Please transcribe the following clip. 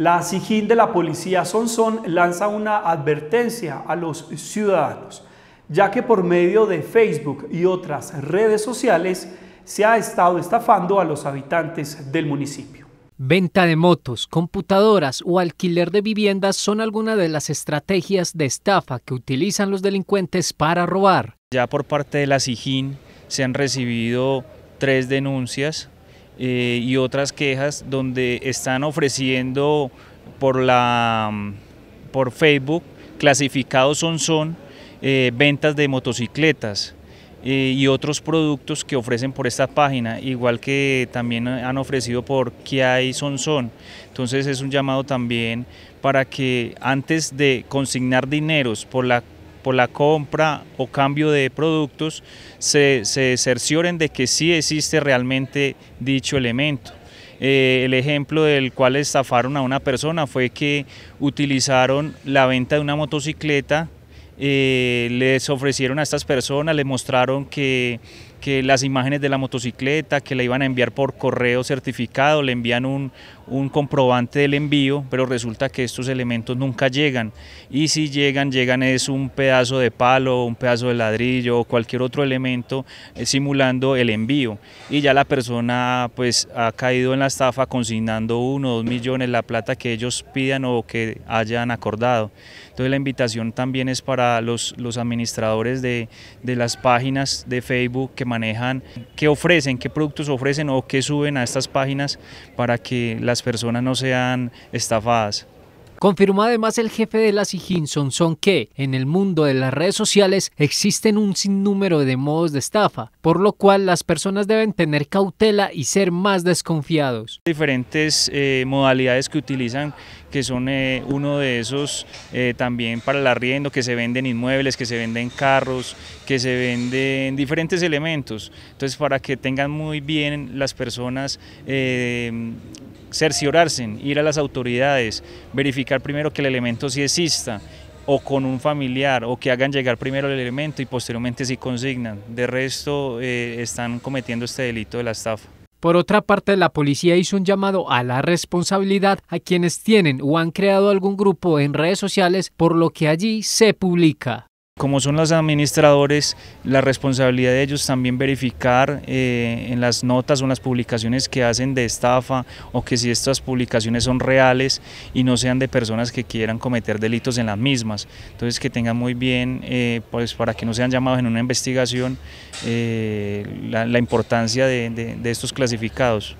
La SIGIN de la policía Sonsón lanza una advertencia a los ciudadanos, ya que por medio de Facebook y otras redes sociales se ha estado estafando a los habitantes del municipio. Venta de motos, computadoras o alquiler de viviendas son algunas de las estrategias de estafa que utilizan los delincuentes para robar. Ya por parte de la SIGIN se han recibido tres denuncias eh, y otras quejas donde están ofreciendo por, la, por Facebook clasificados son son eh, ventas de motocicletas eh, y otros productos que ofrecen por esta página, igual que también han ofrecido por Kia y son son. Entonces es un llamado también para que antes de consignar dineros por la por la compra o cambio de productos se, se cercioren de que sí existe realmente dicho elemento. Eh, el ejemplo del cual estafaron a una persona fue que utilizaron la venta de una motocicleta, eh, les ofrecieron a estas personas, les mostraron que que las imágenes de la motocicleta, que le iban a enviar por correo certificado, le envían un, comprobante del envío, pero resulta que estos elementos nunca llegan. Y si llegan, llegan es un pedazo de palo, un pedazo de ladrillo o cualquier otro elemento eh, simulando el envío. Y ya la persona pues ha caído en la estafa consignando uno o dos millones la plata que ellos pidan o que hayan acordado. Entonces la invitación también es para los, los administradores de, de las páginas de Facebook que manejan, qué ofrecen, qué productos ofrecen o qué suben a estas páginas para que las personas no sean estafadas. Confirmó además el jefe de la SIGIN, Sonson, que en el mundo de las redes sociales existen un sinnúmero de modos de estafa, por lo cual las personas deben tener cautela y ser más desconfiados. Diferentes eh, modalidades que utilizan, que son eh, uno de esos eh, también para el arriendo, que se venden inmuebles, que se venden carros, que se venden diferentes elementos. Entonces, para que tengan muy bien las personas cerciorarse, ir a las autoridades, verificar primero que el elemento sí exista o con un familiar o que hagan llegar primero el elemento y posteriormente si consignan. De resto eh, están cometiendo este delito de la estafa. Por otra parte, la policía hizo un llamado a la responsabilidad a quienes tienen o han creado algún grupo en redes sociales por lo que allí se publica. Como son los administradores, la responsabilidad de ellos también verificar eh, en las notas o en las publicaciones que hacen de estafa o que si estas publicaciones son reales y no sean de personas que quieran cometer delitos en las mismas. Entonces que tengan muy bien, eh, pues para que no sean llamados en una investigación, eh, la, importancia de estos clasificados.